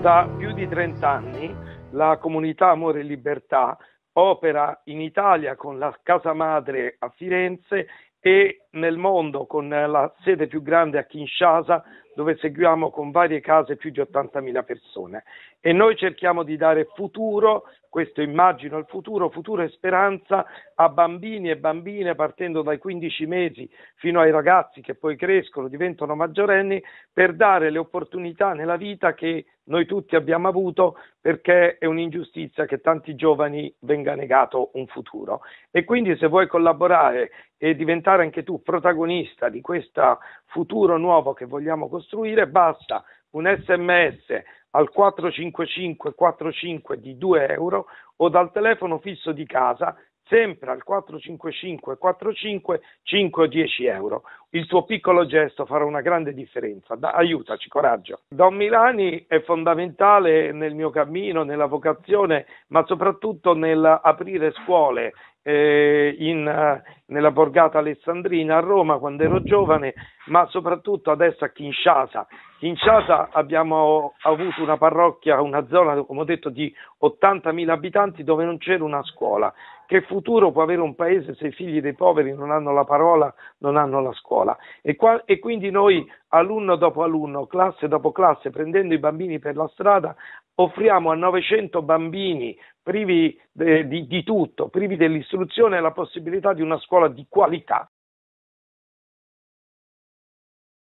Da più di 30 anni la comunità Amore e Libertà opera in Italia con la casa madre a Firenze e nel mondo con eh, la sede più grande a Kinshasa dove seguiamo con varie case più di 80.000 persone e noi cerchiamo di dare futuro, questo immagino il futuro, futuro e speranza a bambini e bambine partendo dai 15 mesi fino ai ragazzi che poi crescono, diventano maggiorenni, per dare le opportunità nella vita che noi tutti abbiamo avuto perché è un'ingiustizia che tanti giovani venga negato un futuro. E quindi se vuoi collaborare e diventare anche tu protagonista di questo futuro nuovo che vogliamo costruire, basta un sms al 455 45 di 2 euro o dal telefono fisso di casa sempre al 455 45 5 o 10 euro. Il tuo piccolo gesto farà una grande differenza. Da, aiutaci, coraggio. Don Milani è fondamentale nel mio cammino, nella vocazione, ma soprattutto nell'aprire scuole eh, in, eh, nella borgata alessandrina a Roma quando ero giovane, ma soprattutto adesso a Kinshasa. Kinshasa abbiamo avuto una parrocchia, una zona, come ho detto, di 80.000 abitanti dove non c'era una scuola. Che futuro può avere un paese se i figli dei poveri non hanno la parola, non hanno la scuola? E, qua, e quindi noi, alunno dopo alunno, classe dopo classe, prendendo i bambini per la strada, offriamo a 900 bambini privi de, di, di tutto, privi dell'istruzione, la possibilità di una scuola di qualità